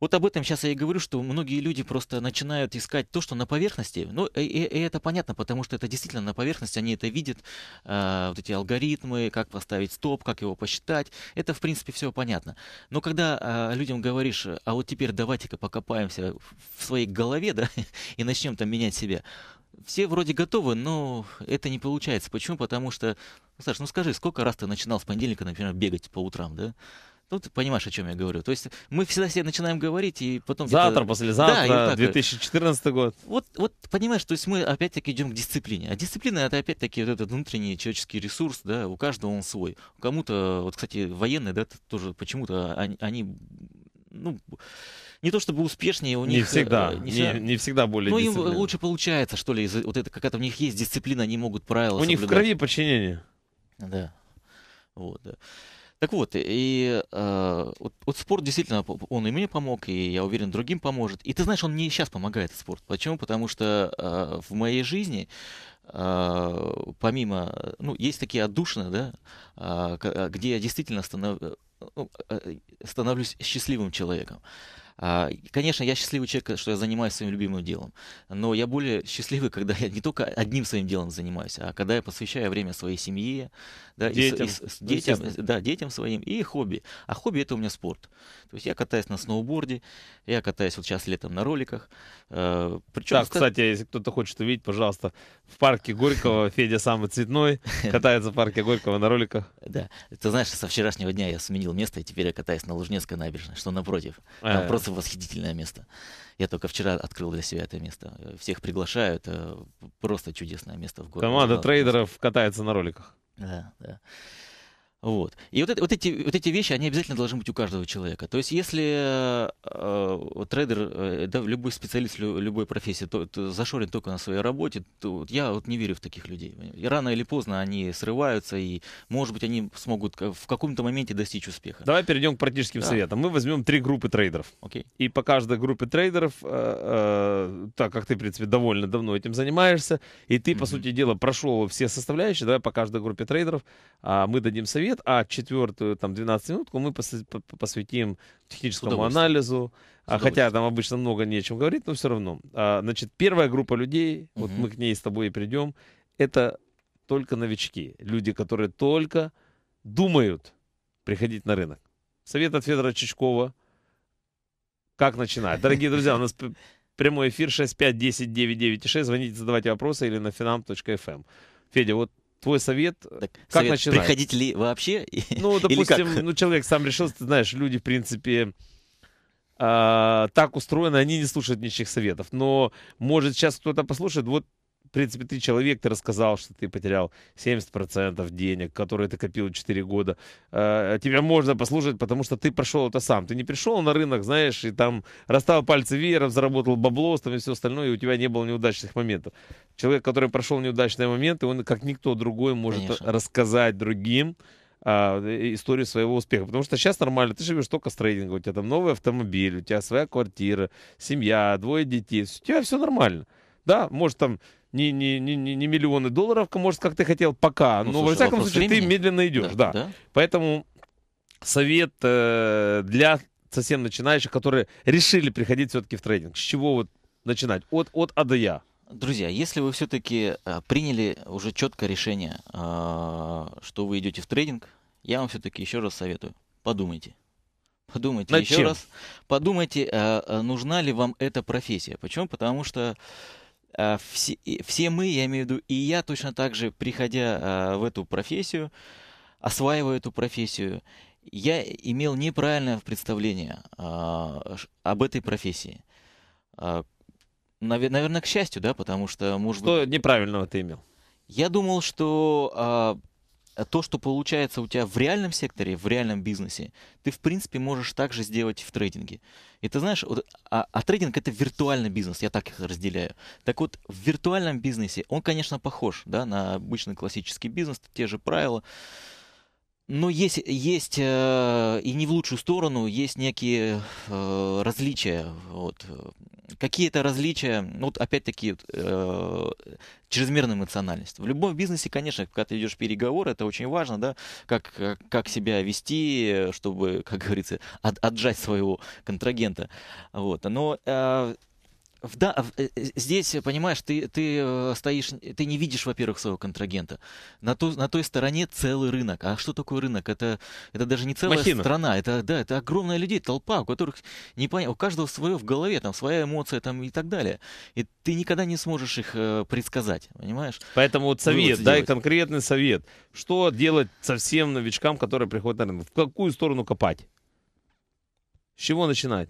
Вот об этом сейчас я и говорю, что многие люди просто начинают искать то, что на поверхности. Ну, и, и это понятно, потому что это действительно на поверхности, они это видят, э, вот эти алгоритмы, как поставить стоп, как его посчитать. Это, в принципе, все понятно. Но когда э, людям говоришь, а вот теперь давайте-ка покопаемся в своей голове, да, и начнем там менять себя, все вроде готовы, но это не получается. Почему? Потому что, ну, Саш, ну скажи, сколько раз ты начинал с понедельника, например, бегать по утрам, да? Ну, ты понимаешь, о чем я говорю. То есть мы всегда себе начинаем говорить, и потом... Завтра, послезавтра, да, 2014 год. Вот, вот понимаешь, то есть мы опять-таки идем к дисциплине. А дисциплина — это опять-таки вот этот внутренний человеческий ресурс, да, у каждого он свой. У кому-то, вот, кстати, военные, да, тоже почему-то они, они ну, не то чтобы успешнее, у них... Э, не всегда, не, не всегда более но ну, им лучше получается, что ли, вот это какая-то у них есть дисциплина, они могут правила У соблюдать. них в крови подчинение. Да. Вот, да. Так вот, и э, вот, вот спорт действительно, он и мне помог, и я уверен, другим поможет. И ты знаешь, он мне и сейчас помогает, спорт. Почему? Потому что э, в моей жизни э, помимо, ну, есть такие отдушины, да, э, э где я действительно станов, э, ну, э становлюсь счастливым человеком. А, конечно, я счастливый человек, что я занимаюсь своим любимым делом, но я более счастливый, когда я не только одним своим делом занимаюсь, а когда я посвящаю время своей семье, да, детям, и, и, детям, да, детям своим и хобби. А хобби это у меня спорт. То есть я катаюсь на сноуборде, я катаюсь вот сейчас летом на роликах. А, Причем, так, кстати, если кто-то хочет увидеть, пожалуйста, в парке Горького Федя самый цветной катается в парке Горького на роликах. Да, ты знаешь, со вчерашнего дня я сменил место, и теперь я катаюсь на Лужнецкой набережной, что напротив. Там а. просто Винница восхитительное место. Я только вчера открыл для себя это место. Всех приглашаю. Это просто чудесное место в городе. Команда Ждал трейдеров просто. катается на роликах. Да, да. Вот. И вот, это, вот, эти, вот эти вещи, они обязательно должны быть у каждого человека. То есть, если э, трейдер, э, да, любой специалист лю, любой профессии то, то зашорен только на своей работе, то вот я вот не верю в таких людей. И рано или поздно они срываются, и, может быть, они смогут в каком-то моменте достичь успеха. Давай перейдем к практическим да. советам. Мы возьмем три группы трейдеров. Okay. И по каждой группе трейдеров, э, э, так как ты, в принципе, довольно давно этим занимаешься, и ты, mm-hmm. по сути дела, прошел все составляющие, давай по каждой группе трейдеров э, мы дадим совет совет, а четвертую, там, 12 минутку мы посвятим техническому анализу. А, хотя там обычно много не о чем говорить, но все равно. А, значит, первая группа людей, угу. вот мы к ней с тобой и придем, это только новички. Люди, которые только думают приходить на рынок. Совет от Федора Чичкова. Как начинать? Дорогие друзья, у нас прямой эфир 65 10 996. Звоните, задавайте вопросы или на finam.fm. Эм. Федя, вот твой совет, так, как совет, начинать? Приходить ли вообще? Ну, допустим, ну, человек сам решил, ты знаешь, люди, в принципе, э, так устроены, они не слушают ничьих советов. Но, может, сейчас кто-то послушает, вот в принципе, ты человек, ты рассказал, что ты потерял 70% денег, которые ты копил 4 года. Э, тебя можно послушать, потому что ты прошел это сам. Ты не пришел на рынок, знаешь, и там расставил пальцы вееров, заработал бабло, там и все остальное, и у тебя не было неудачных моментов. Человек, который прошел неудачные моменты, он, как никто другой, может Конечно. рассказать другим, а, э, историю своего успеха. Потому что сейчас нормально, ты живешь только с трейдинга, у тебя там новый автомобиль, у тебя своя квартира, семья, двое детей, у тебя все нормально. Да, может там не, не, не, не миллионы долларов, может, как ты хотел пока, ну, но, ну, слушай, во всяком случае, времени. ты медленно идешь, да. да. да. Поэтому совет э, для совсем начинающих, которые решили приходить все-таки в трейдинг, с чего вот начинать? От, от А до Я. Друзья, если вы все-таки э, приняли уже четкое решение, э, что вы идете в трейдинг, я вам все-таки еще раз советую, подумайте. Подумайте Над еще чем? раз. Подумайте, э, нужна ли вам эта профессия. Почему? Потому что а, все, все мы, я имею в виду, и я точно так же, приходя а, в эту профессию, осваивая эту профессию, я имел неправильное представление а, об этой профессии. Наверное, к счастью, да, потому что, может Что быть... неправильного ты имел? Я думал, что Э, то, что получается у тебя в реальном секторе, в реальном бизнесе, ты, в принципе, можешь также сделать в трейдинге. И ты знаешь, вот, а, а трейдинг это виртуальный бизнес, я так их разделяю. Так вот, в виртуальном бизнесе он, конечно, похож да, на обычный классический бизнес, те же правила. Но есть, есть э, и не в лучшую сторону, есть некие э, различия. Вот какие-то различия, ну, вот опять-таки, э, чрезмерная эмоциональность. В любом бизнесе, конечно, когда ты ведешь переговоры, это очень важно, да, как, как, э, как себя вести, э, чтобы, как говорится, от, отжать своего контрагента. Вот. Но э, да, э, э, здесь, э, понимаешь, ты, ты стоишь, ты не видишь, во-первых, своего контрагента. На, ту, на той стороне целый рынок. А что такое рынок? Это, это даже не целая Махина. страна. Это, да, это огромная людей, толпа, у которых не понятно, у каждого свое в голове, там, своя эмоция там, и так далее. И ты никогда не сможешь их э, предсказать, понимаешь? Поэтому вот совет, да, и конкретный совет. Что делать совсем новичкам, которые приходят на рынок? В какую сторону копать? С чего начинать?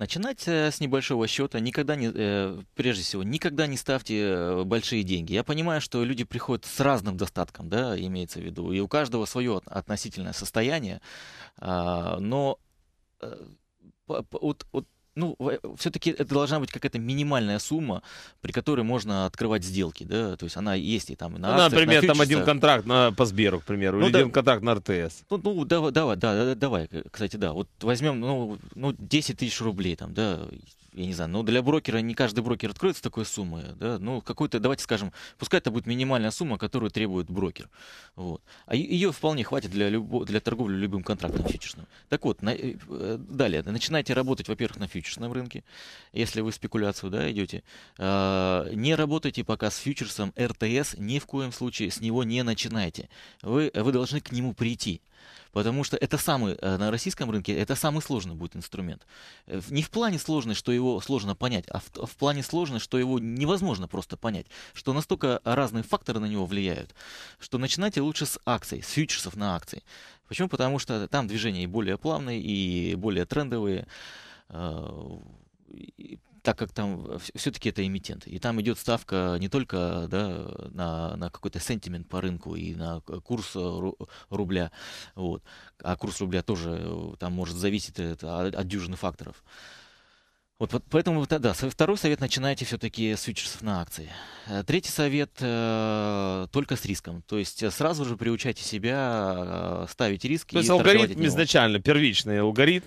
Начинать э, с небольшого счета, никогда не, э, прежде всего, никогда не ставьте э, большие деньги. Я понимаю, что люди приходят с разным достатком, да, имеется в виду, и у каждого свое относительное состояние, а, но вот. от ну, э, все-таки это должна быть какая-то минимальная сумма, при которой можно открывать сделки, да, то есть она есть и там и на ну, акциях, Например, на там один контракт на, по Сберу, к примеру, ну, или да, один контракт на РТС. Ну, ну давай, давай, да, давай, кстати, да, вот возьмем, ну, ну 10 тысяч рублей там, да, я не знаю, ну для брокера не каждый брокер откроет с такой суммы, да, ну какой-то, давайте скажем, пускай это будет минимальная сумма, которую требует брокер, вот. А ее вполне хватит для, любо, для торговли любым контрактом фьючерсным. Так вот, на, э, э, далее, начинайте работать, во-первых, на фьючерсном рынке, если вы спекуляцию, да, идете. Э, не работайте пока с фьючерсом РТС, ни в коем случае с него не начинайте. Вы, вы должны к нему прийти. Потому что это самый, э, на российском рынке это самый сложный будет инструмент. Э, не в плане сложный, что его сложно понять, а в, в плане сложный, что его невозможно просто понять. Что настолько разные факторы на него влияют, что начинайте лучше с акций, с фьючерсов на акции. Почему? Потому что там движения и более плавные, и более трендовые э, так как там все-таки это эмитент, и там идет ставка не только да, на, на какой-то сентимент по рынку и на э, курс э, рубля, вот, а курс рубля тоже э, там может зависеть это от, а, от дюжины факторов. Вот, вот поэтому да, второй совет начинайте все-таки с фьючерсов на акции. Третий совет э, только с риском. То есть сразу же приучайте себя э, ставить риски. То есть алгоритм изначально первичный алгоритм.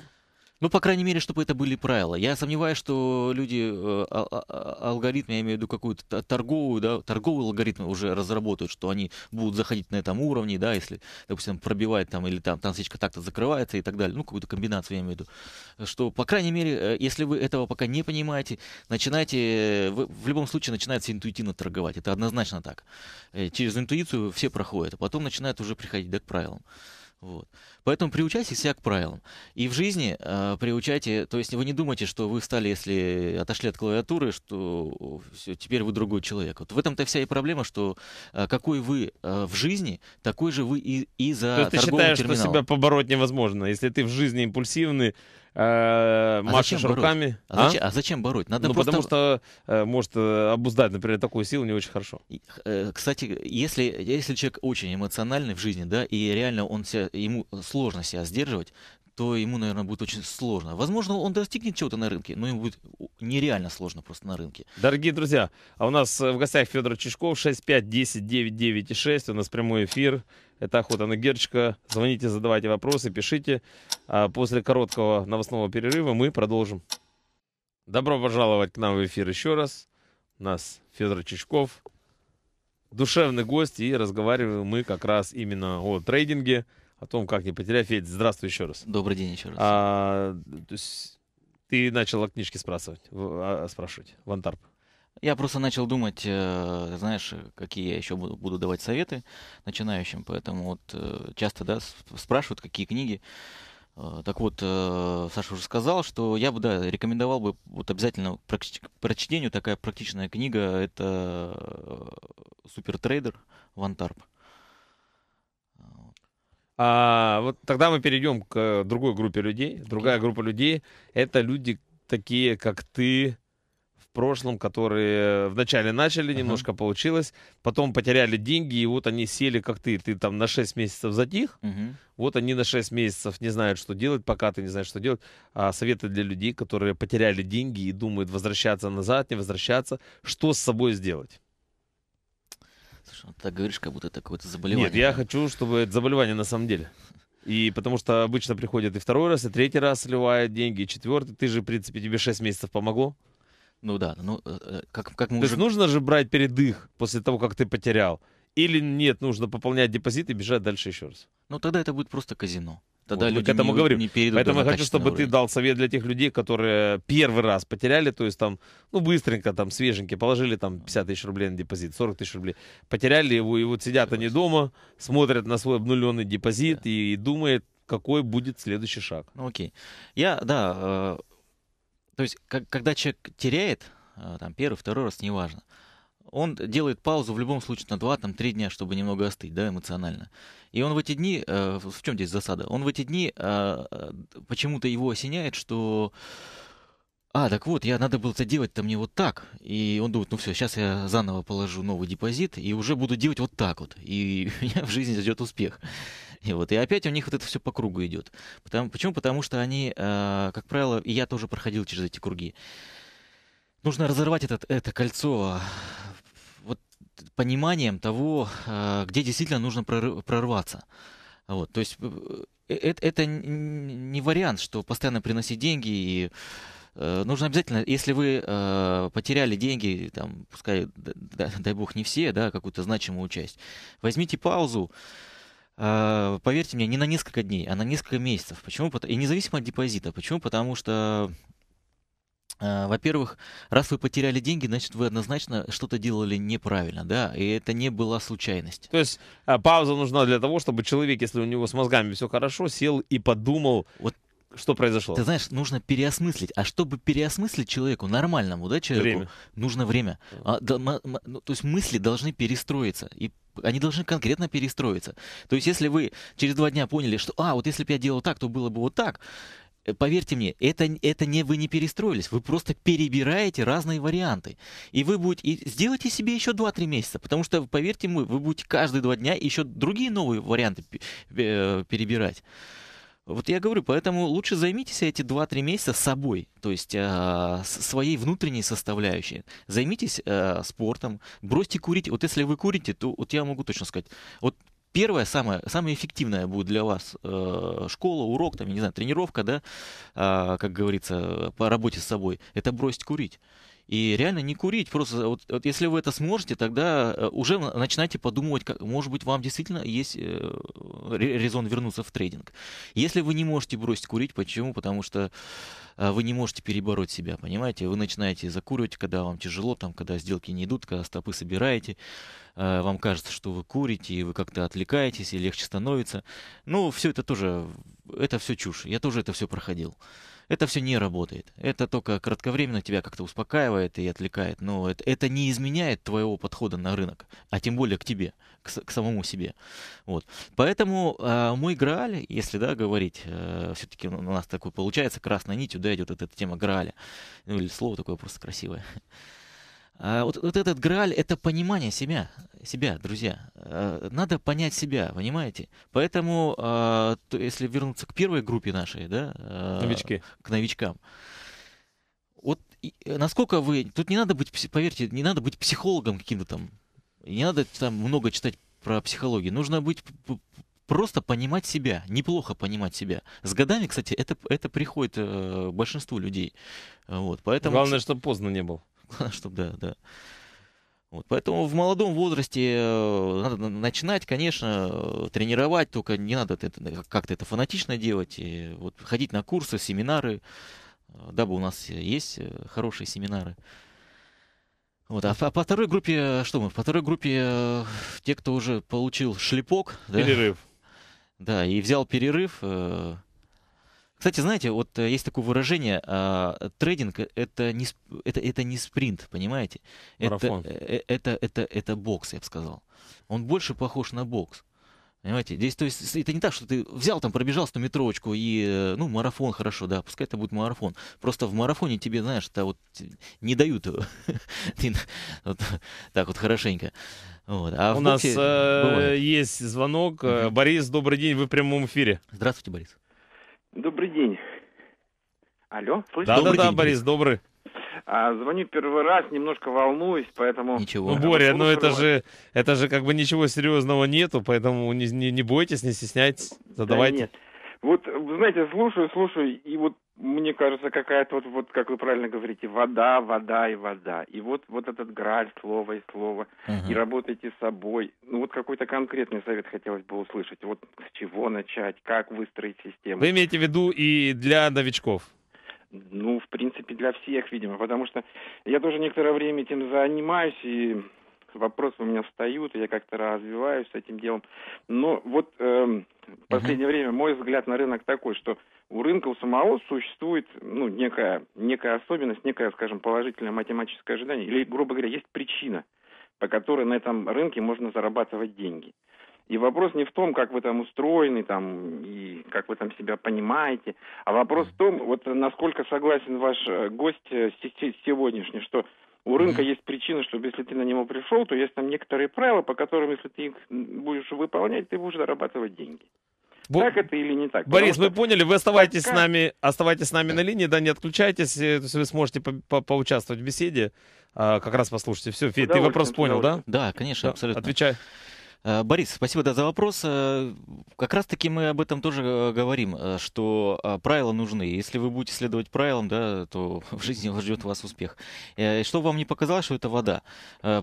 Ну, по крайней мере, чтобы это были правила. Я сомневаюсь, что люди э, а, а, а, алгоритмы, я имею в виду какую-то торговую, да, торговый алгоритм уже разработают, что они будут заходить на этом уровне, да, если, допустим, пробивает там или там танцечка так-то закрывается и так далее. Ну, какую-то комбинацию я имею в виду. Что, по крайней мере, э, если вы этого пока не понимаете, начинайте, в любом случае начинается интуитивно торговать. Это однозначно так. Э, через интуицию все проходят, а потом начинают уже приходить да, к правилам. Вот. Поэтому приучайте себя к правилам. И в жизни э, приучайте, то есть вы не думайте, что вы стали, если отошли от клавиатуры, что все, теперь вы другой человек. Вот в этом-то вся и проблема, что э, какой вы э, в жизни, такой же вы и, и за То есть ты считаешь, терминалом. что себя побороть невозможно, если ты в жизни импульсивный, э, а машешь зачем руками. А, а? Зачем, а зачем бороть? Надо ну, просто... потому что э, может э, обуздать, например, такую силу не очень хорошо. Э, кстати, если, если человек очень эмоциональный в жизни, да, и реально он себя, ему сложно себя а сдерживать, то ему, наверное, будет очень сложно. Возможно, он достигнет чего-то на рынке, но ему будет нереально сложно просто на рынке. Дорогие друзья, а у нас э, в гостях Федор Чешков, 65 10 9 и 6. У нас прямой эфир. Это «Охота на Герчика». Звоните, задавайте вопросы, пишите. А после короткого новостного перерыва мы продолжим. Добро пожаловать к нам в эфир еще раз. У нас Федор Чешков, душевный гость, и разговариваем мы как раз именно о трейдинге – о том, как не потерять. Федь, здравствуй еще раз. Добрый день еще раз. А, то есть ты начал о книжке спрашивать, а, спрашивать в Антарп. Я просто начал думать, э, знаешь, какие я еще буду, давать советы начинающим, поэтому вот э, часто да, спрашивают, какие книги. Э, так вот, Саша уже сказал, что я бы, да, рекомендовал бы вот обязательно прочтению такая практичная книга, это «Супертрейдер» Ван Тарп. А, вот тогда мы перейдем к другой группе людей. Другая группа людей — это люди такие, как ты, в прошлом, которые вначале начали, немножко uh-huh. получилось, потом потеряли деньги, и вот они сели, как ты, ты там на 6 месяцев затих, uh-huh. вот они на 6 месяцев не знают, что делать, пока ты не знаешь, что делать. А советы для людей, которые потеряли деньги и думают возвращаться назад, не возвращаться, что с собой сделать? Слушай, ну, ты так говоришь, как будто это какое-то заболевание. Нет, я хочу, чтобы это заболевание на самом деле. И потому что обычно приходит и второй раз, и третий раз сливают деньги, и четвертый. Ты же, в принципе, тебе 6 месяцев помогло. Ну да, ну э, э, как, как мы То уже... есть нужно же брать передых после того, как ты потерял? Или нет, нужно пополнять депозит и бежать дальше еще раз? Ну тогда это будет просто казино. Тогда вот мы к этому не, говорим. Не Поэтому я хочу, чтобы уровень. ты дал совет для тех людей, которые первый раз потеряли, то есть там, ну, быстренько, там, свеженькие, положили там 50 тысяч рублей на депозит, 40 тысяч рублей, потеряли его, и вот сидят они дома, смотрят на свой обнуленный депозит да. и думают, какой будет следующий шаг. Ну, окей. Я, да, э, то есть, как, когда человек теряет, э, там, первый, второй раз, неважно, э, он делает паузу в любом случае на 2-3 дня, чтобы немного остыть, да, эмоционально. И он в эти дни, э, в чем здесь засада? Он в эти дни э, э, почему-то его осеняет, что а, так вот, я надо было это делать-то мне вот так. И он думает, ну все, сейчас я заново положу новый депозит и уже буду делать вот так вот. И меня в жизни ждет успех. И вот, и опять у них вот это все по кругу идет. Потому, почему? Потому что они, э, как правило, и я тоже проходил через эти круги. Нужно разорвать этот, это кольцо пониманием того, э, где действительно нужно прорваться. Вот, то есть э, э, это, это не вариант, что постоянно приносить деньги и нужно обязательно, если вы потеряли деньги, там, пускай, дай, бог, не все, да, какую-то значимую часть, возьмите паузу, поверьте мне, не на несколько дней, а на несколько месяцев. Почему? И независимо от депозита. Почему? Потому что а, во-первых, раз вы потеряли деньги, значит, вы однозначно что-то делали неправильно, да, и это не была случайность. То есть а, пауза нужна для того, чтобы человек, если у него с мозгами все хорошо, сел и подумал, вот что произошло? Ты знаешь, нужно переосмыслить. А чтобы переосмыслить человеку, нормальному, да, человеку, время. нужно время. А, да, м- м- ну, то есть мысли должны перестроиться. И они должны конкретно перестроиться. То есть, если вы через два дня поняли, что, а, вот если бы я делал так, то было бы вот так, Э, поверьте мне, это, это не вы не перестроились, вы просто перебираете разные варианты. И вы будете, и сделайте себе еще 2-3 месяца, потому что, поверьте мне, вы будете каждые 2 дня еще другие новые варианты э, перебирать. Вот я говорю, поэтому лучше займитесь эти 2-3 месяца собой, то есть э, своей внутренней составляющей. Займитесь э, спортом, бросьте курить. Вот если вы курите, то вот я могу точно сказать, вот Первая самая самая эффективная будет для вас э, школа, урок, там, я не знаю, тренировка, да, э, как говорится, по работе с собой, это бросить курить и реально не курить. Просто вот, вот если вы это сможете, тогда э, уже начинайте подумывать, как, может быть, вам действительно есть э, резон вернуться в трейдинг. Если вы не можете бросить курить, почему? Потому что э, вы не можете перебороть себя, понимаете? Вы начинаете закуривать, когда вам тяжело, там, когда сделки не идут, когда стопы собираете, вам кажется, что вы курите, и вы как-то отвлекаетесь, и легче становится. Ну, все это тоже, это все чушь. Я тоже это все проходил это все не работает. Это только кратковременно тебя как-то успокаивает и отвлекает, но это, это не изменяет твоего подхода на рынок, а тем более к тебе, к, к самому себе. Вот. Поэтому э, мой Грааль, если да, говорить, э, все-таки у нас такой получается красной нитью, да, идет вот эта тема Грааля. Ну или слово такое просто красивое. А, вот, вот этот грааль — это понимание себя, себя, друзья. А, надо понять себя, понимаете? Поэтому, а, если вернуться к первой группе нашей, да? Новички. К новичкам. Вот э, насколько вы... Тут не надо быть, поверьте, не надо быть психологом каким-то там. Не надо там много читать про психологию. Нужно быть просто понимать себя, неплохо понимать себя. С годами, кстати, это, это приходит э, большинству людей. Вот, поэтому... Главное, чтобы поздно не было. чтобы, да, да. Вот, поэтому в молодом возрасте э, надо начинать, конечно, э, тренировать, только не надо э, как-то это фанатично делать. И вот ходить на курсы, семинары, дабы у нас есть хорошие семинары. Вот, а по, по второй группе, что мы, по второй группе те, кто уже получил шлепок. Перерыв. Да, да и взял перерыв, кстати, знаете, вот э, есть такое выражение, а, трейдинг это не, это, это не спринт, понимаете? Марафон. Это, это, это, это бокс, я бы сказал. Он больше похож на бокс. Понимаете, здесь то есть, это не так, что ты взял, там, пробежал 100 метровочку и, э, ну, марафон, хорошо, да, пускай это будет марафон. Просто в марафоне тебе, знаешь, это вот не дают так вот хорошенько. А У нас э, есть звонок. Борис, добрый день, вы в прямом эфире. Здравствуйте, Борис. Добрый день. Алло, слышите? Да-да-да, Борис, добрый. А, звоню первый раз, немножко волнуюсь, поэтому... Ничего. Ну, Боря, ну это же, это же как бы ничего серьезного нету, поэтому не, не, не бойтесь, не стесняйтесь, задавайте. Да нет. Вот, знаете, слушаю, слушаю, и вот мне кажется, какая-то вот, вот, как вы правильно говорите, вода, вода и вода. И вот, вот этот граль, слово и слово. Uh-huh. И работайте с собой. Ну вот какой-то конкретный совет хотелось бы услышать. Вот с чего начать, как выстроить систему. Вы имеете в виду и для новичков? Ну, в принципе, для всех, видимо. Потому что я тоже некоторое время этим занимаюсь и вопросы у меня встают, и я как-то развиваюсь с этим делом. Но вот э, в последнее время мой взгляд на рынок такой, что у рынка у самого существует ну, некая, некая особенность, некое, скажем, положительное математическое ожидание, или, грубо говоря, есть причина, по которой на этом рынке можно зарабатывать деньги. И вопрос не в том, как вы там устроены, там, и как вы там себя понимаете, а вопрос в том, вот насколько согласен ваш э, гость э, сегодняшний, что у рынка mm-hmm. есть причина, чтобы если ты на него пришел, то есть там некоторые правила, по которым, если ты их будешь выполнять, ты будешь зарабатывать деньги. Бо... Так это или не так? Борис, Потому мы что... поняли, вы оставайтесь так, с нами, оставайтесь с нами на линии, да, не отключайтесь, э, то есть вы сможете поучаствовать в беседе, а, как раз послушайте. Все, Фед, ты вопрос понял, да? Да, конечно, да, абсолютно. Отвечаю. Э, Борис, спасибо да, за вопрос. Э, как раз-таки мы об этом тоже э, говорим, что правила нужны. Если вы будете следовать правилам, да, то в жизни ждет вас успех. что вам не показалось, что это вода?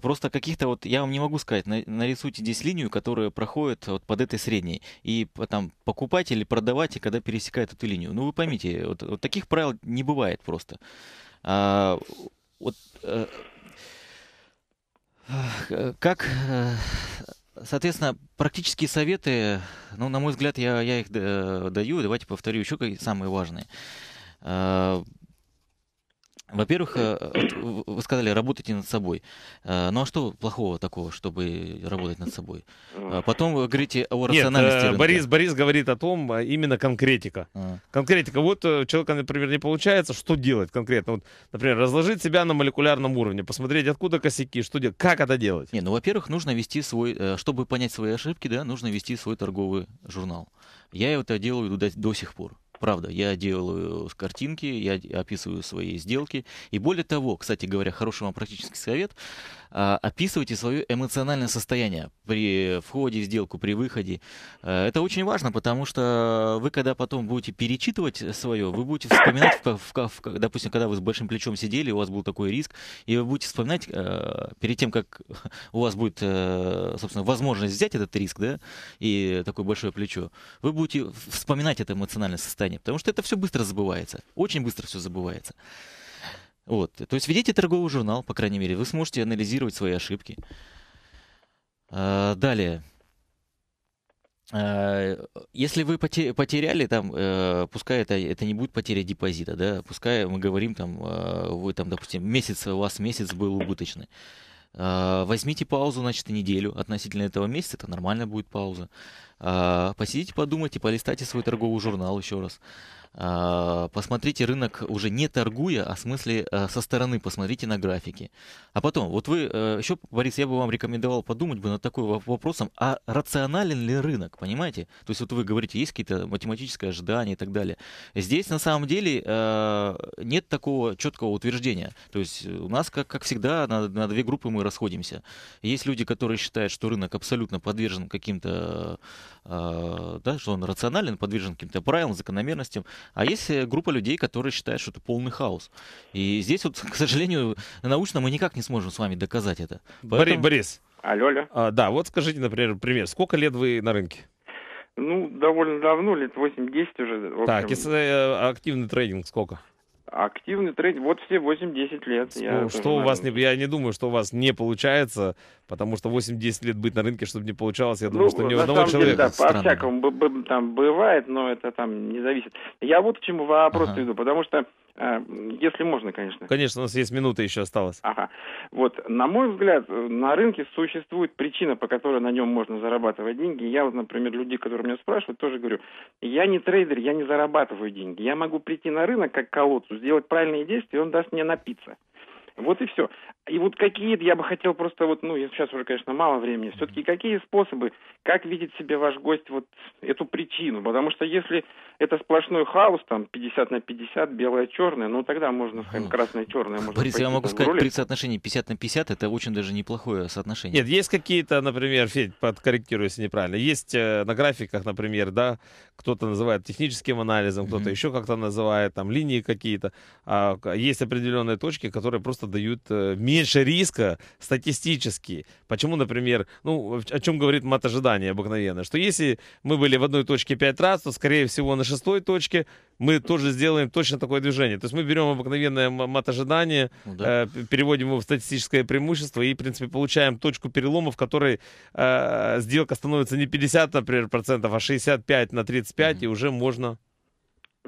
Просто каких-то вот, я вам не могу сказать, нарисуйте здесь линию, которая проходит вот под этой средней. И там покупать или продавать, и когда пересекает эту линию. Ну вы поймите, вот, вот таких правил не бывает просто. А, вот, как Соответственно, практические советы, ну, на мой взгляд, я, я их э, даю. Давайте повторю еще самые важные. Э, во-первых, э, вы сказали, работайте над собой. Э, ну а что плохого такого, чтобы работать над собой? Э, потом вы говорите о рациональности. Нет, рынка. Борис, Борис говорит о том, а, именно конкретика. А. Конкретика. Вот у человека, например, не получается, что делать конкретно? Вот, например, разложить себя на молекулярном уровне, посмотреть, откуда косяки, что делать, как это делать? Не, ну, во-первых, нужно вести свой, чтобы понять свои ошибки, да, нужно вести свой торговый журнал. Я это делаю до, до сих пор. Правда, я делаю картинки, я описываю свои сделки. И более того, кстати говоря, хороший вам практический совет, а, описывайте свое эмоциональное состояние при входе в сделку, при выходе. Э, это очень важно, потому что вы, когда потом будете перечитывать свое, вы будете вспоминать, допустим, когда вы с большим плечом сидели, у вас был такой риск, и вы будете вспоминать э, перед тем, как у вас будет, э, собственно, возможность взять этот риск, да, и такое большое плечо, вы будете вспоминать это эмоциональное состояние стране, потому что это все быстро забывается, очень быстро все забывается. Вот. То есть ведите торговый журнал, по крайней мере, вы сможете анализировать свои ошибки. А, далее. А, если вы потеряли, там, э, пускай это, это не будет потеря депозита, да, пускай мы говорим, там, а, вы там, допустим, месяц, у вас месяц был убыточный. А, возьмите паузу, значит, неделю относительно этого месяца, это нормально будет пауза. А, посидите, подумайте, полистайте свой торговый журнал еще раз. А, посмотрите рынок уже не торгуя, а в смысле э, со стороны посмотрите на графики. А потом, вот вы, э, еще, Борис, я бы вам рекомендовал подумать бы над такой вопросом, а рационален ли рынок, понимаете? То есть вот вы говорите, есть какие-то математические ожидания и так далее. Здесь на самом деле э, нет такого четкого утверждения. То есть у нас, как, как всегда, на, на две группы мы расходимся. Есть люди, которые считают, что рынок абсолютно подвержен каким-то, да, что он рационален, подвержен каким-то правилам, закономерностям а есть э, группа людей, которые считают, что это полный хаос. И здесь вот, к сожалению, научно мы никак не сможем с вами доказать это. Поэтому... Борис, Борис. Алло, алло. А, да, вот скажите, например, пример. Сколько лет вы на рынке? Ну, довольно давно, лет 8-10 уже. Так, если э, активный трейдинг сколько? Активный трейдинг, вот все 8-10 лет. Что, я ну, что у вас, не, я не думаю, что у вас не получается, потому что 8-10 лет быть на рынке, чтобы не получалось, я думаю, ну, что ни у одного человека. Деле, да, по-всякому там бывает, но это там не зависит. Я вот к чему вопрос ага. веду, потому что а, если можно, конечно. Конечно, у нас есть минута еще осталась. Ага. Вот, на мой взгляд, э, на рынке существует причина, по которой на нем можно зарабатывать деньги. Я вот, например, людей, которые меня спрашивают, тоже говорю, я не трейдер, я не зарабатываю деньги. Я могу прийти на рынок как колодцу, сделать правильные действия, и он даст мне напиться. Вот и все. И вот какие я бы хотел просто вот, ну, сейчас уже, конечно, мало времени, все-таки какие способы, как видит себе ваш гость вот эту причину? Потому что если это сплошной хаос, там, 50 на 50, белое-черное, ну, тогда можно, скажем, красное-черное. Можно Борис, я могу сказать, роли. при соотношении 50 на 50 это очень даже неплохое соотношение. Нет, есть какие-то, например, Федь, подкорректирую, неправильно, есть э, на графиках, например, да, кто-то называет техническим анализом, кто-то mm-hmm. еще как-то называет, там, линии какие-то. А есть определенные точки, которые просто дают э, меньше риска статистически. Почему, например, ну, о чем говорит матожидание обыкновенно, что если мы были в одной точке пять раз, то, скорее всего, на шестой точке мы тоже сделаем точно такое движение. То есть мы берем обыкновенное матожидание, ну, да. э, переводим его в статистическое преимущество и, в принципе, получаем точку перелома, в которой э, сделка становится не 50, например, процентов, а 65 на 35, mm-hmm. и уже можно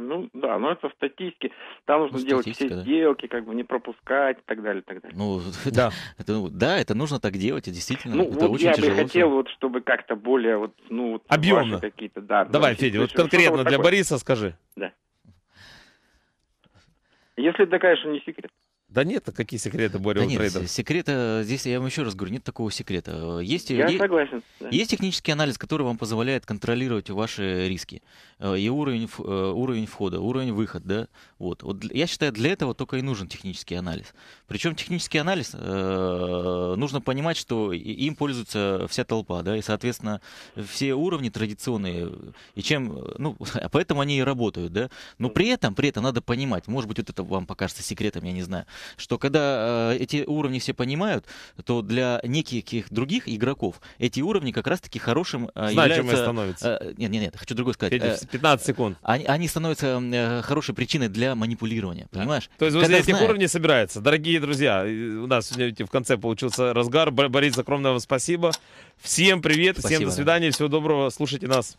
ну да, но это статистики. Там нужно ну, делать все да. сделки, как бы не пропускать и так далее, и так далее. Ну да, это, ну, да, это нужно так делать, и действительно. Ну это вот очень я бы хотел вот, чтобы как-то более вот, ну вот объемно какие-то, да. Давай, Федя, вот конкретно вот для такое. Бориса скажи. Да. Если это, конечно, не секрет. Да нет, какие секреты Боря да у нет, секрета, э, здесь я вам еще раз говорю, нет такого секрета. Есть, я е- согласен. Да. Есть технический анализ, который вам позволяет контролировать ваши риски. Э, и уровень, э, уровень входа, уровень выхода. Да? Вот. Вот, я считаю, для этого только и нужен технический анализ. Причем технический анализ э, нужно понимать, что им пользуется вся толпа, да, и, соответственно, все уровни традиционные, и чем, ну, поэтому они и работают, да. Но при этом, при этом надо понимать, может быть, вот это вам покажется секретом, я не знаю, что когда э, эти уровни все понимают, то для неких других игроков эти уровни как раз-таки хорошим э, Значимые являются... становятся. Э, нет, нет, нет, хочу другой сказать. Э, 15 секунд. Они, они становятся э, хорошей причиной для манипулирования, понимаешь? То есть вот на этих уровнях уровней собирается. Дорогие друзья, у нас сегодня в конце получился разгар. Борис, огромное вам спасибо. Всем привет, спасибо, всем до свидания, да. всего доброго, слушайте нас.